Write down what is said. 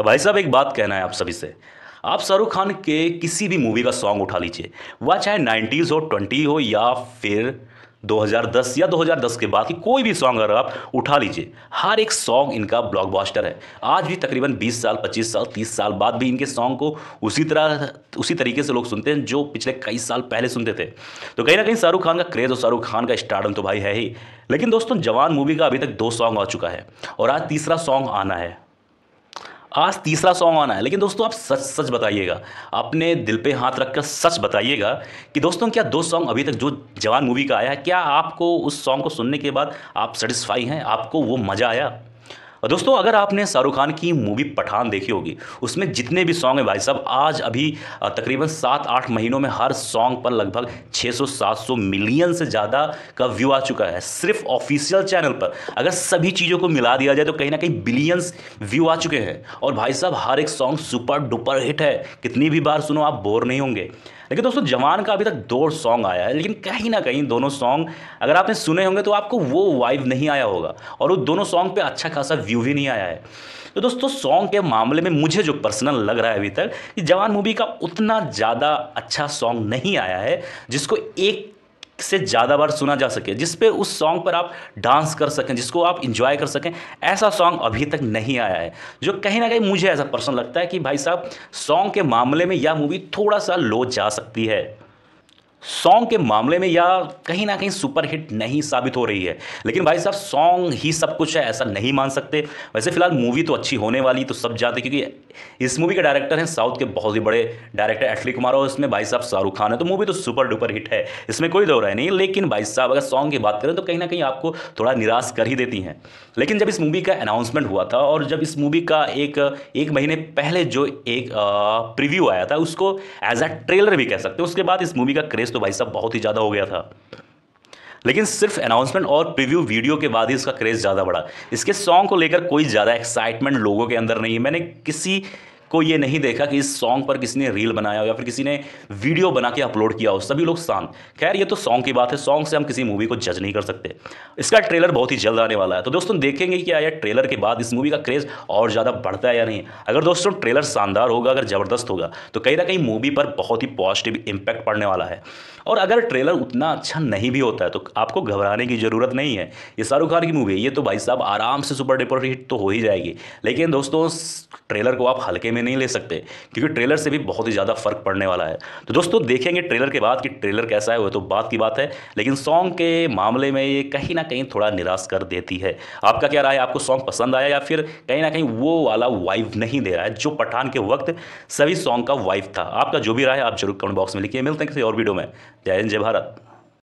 भाई साहब एक बात कहना है आप सभी से आप शाहरुख खान के किसी भी मूवी का सॉन्ग उठा लीजिए वह चाहे नाइन्टीज़ हो ट्वेंटी हो या फिर 2010 या 2010 के बाद की कोई भी सॉन्ग अगर आप उठा लीजिए हर एक सॉन्ग इनका ब्लॉकबॉस्टर है आज भी तकरीबन 20 साल 25 साल 30 साल बाद भी इनके सॉन्ग को उसी तरह उसी तरीके से लोग सुनते हैं जो पिछले कई साल पहले सुनते थे तो कहीं ना कहीं शाहरुख खान का क्रेज़ और शाहरुख खान का स्टार्डम तो भाई है ही लेकिन दोस्तों जवान मूवी का अभी तक दो सॉन्ग आ चुका है और आज तीसरा सॉन्ग आना है आज तीसरा सॉन्ग आना है लेकिन दोस्तों आप सच सच बताइएगा अपने दिल पे हाथ रखकर सच बताइएगा कि दोस्तों क्या दो सॉन्ग अभी तक जो जवान मूवी का आया है क्या आपको उस सॉन्ग को सुनने के बाद आप सेटिस्फाई हैं आपको वो मज़ा आया और दोस्तों अगर आपने शाहरुख खान की मूवी पठान देखी होगी उसमें जितने भी सॉन्ग हैं भाई साहब आज अभी तकरीबन सात आठ महीनों में हर सॉन्ग पर लगभग 600-700 मिलियन से ज़्यादा का व्यू आ चुका है सिर्फ ऑफिशियल चैनल पर अगर सभी चीज़ों को मिला दिया जाए तो कहीं ना कहीं बिलियंस व्यू आ चुके हैं और भाई साहब हर एक सॉन्ग सुपर डुपर हिट है कितनी भी बार सुनो आप बोर नहीं होंगे लेकिन दोस्तों जवान का अभी तक दो सॉन्ग आया है लेकिन कहीं ना कहीं दोनों सॉन्ग अगर आपने सुने होंगे तो आपको वो वाइव नहीं आया होगा और वो दोनों सॉन्ग पे अच्छा खासा व्यू व्यू भी नहीं आया है तो दोस्तों सॉन्ग के मामले में मुझे जो पर्सनल लग रहा है अभी तक कि जवान मूवी का उतना ज़्यादा अच्छा सॉन्ग नहीं आया है जिसको एक से ज़्यादा बार सुना जा सके जिस पे उस सॉन्ग पर आप डांस कर सकें जिसको आप इंजॉय कर सकें ऐसा सॉन्ग अभी तक नहीं आया है जो कहीं ना कहीं मुझे ऐसा पर्सन लगता है कि भाई साहब सॉन्ग के मामले में यह मूवी थोड़ा सा लो जा सकती है सॉन्ग के मामले में या कहीं ना कहीं सुपरहिट नहीं साबित हो रही है लेकिन भाई साहब सॉन्ग ही सब कुछ है ऐसा नहीं मान सकते वैसे फिलहाल मूवी तो अच्छी होने वाली तो सब जानते क्योंकि इस मूवी के डायरेक्टर हैं साउथ के बहुत ही बड़े डायरेक्टर एटली कुमार और इसमें भाई साहब शाहरुख खान है तो मूवी तो सुपर डुपर हिट है इसमें कोई दो है नहीं लेकिन भाई साहब अगर सॉन्ग की बात करें तो कहीं ना कहीं आपको थोड़ा निराश कर ही देती हैं लेकिन जब इस मूवी का अनाउंसमेंट हुआ था और जब इस मूवी का एक एक महीने पहले जो एक प्रिव्यू आया था उसको एज अ ट्रेलर भी कह सकते हैं उसके बाद इस मूवी का क्रेज तो भाई साहब बहुत ही ज़्यादा हो गया था लेकिन सिर्फ अनाउंसमेंट और प्रीव्यू वीडियो के बाद ही इसका क्रेज़ ज़्यादा बढ़ा इसके सॉन्ग को लेकर कोई ज़्यादा एक्साइटमेंट लोगों के अंदर नहीं है मैंने किसी को ये नहीं देखा कि इस सॉन्ग पर किसी ने रील बनाया या फिर किसी ने वीडियो बना के अपलोड किया हो सभी लोग शांत खैर ये तो सॉन्ग की बात है सॉन्ग से हम किसी मूवी को जज नहीं कर सकते इसका ट्रेलर बहुत ही जल्द आने वाला है तो दोस्तों देखेंगे कि आया ट्रेलर के बाद इस मूवी का क्रेज़ और ज़्यादा बढ़ता है या नहीं अगर दोस्तों ट्रेलर शानदार होगा अगर ज़बरदस्त होगा तो कहीं ना कहीं मूवी पर बहुत ही पॉजिटिव इम्पैक्ट पड़ने वाला है और अगर ट्रेलर उतना अच्छा नहीं भी होता है तो आपको घबराने की ज़रूरत नहीं है ये शाहरुख खान की मूवी है ये तो भाई साहब आराम से सुपर डुपर हिट तो हो ही जाएगी लेकिन दोस्तों ट्रेलर को आप हल्के में नहीं ले सकते क्योंकि ट्रेलर से भी बहुत ही ज़्यादा फर्क पड़ने वाला है तो दोस्तों देखेंगे ट्रेलर के बाद कि ट्रेलर कैसा है वो तो बात की बात है लेकिन सॉन्ग के मामले में ये कहीं ना कहीं थोड़ा निराश कर देती है आपका क्या राय आपको सॉन्ग पसंद आया या फिर कहीं ना कहीं वो वाला वाइव नहीं दे रहा है जो पठान के वक्त सभी सॉन्ग का वाइव था आपका जो भी राय आप जरूर कमेंट बॉक्स में लिखिए मिलते हैं किसी और वीडियो में जय हिंद जय भारत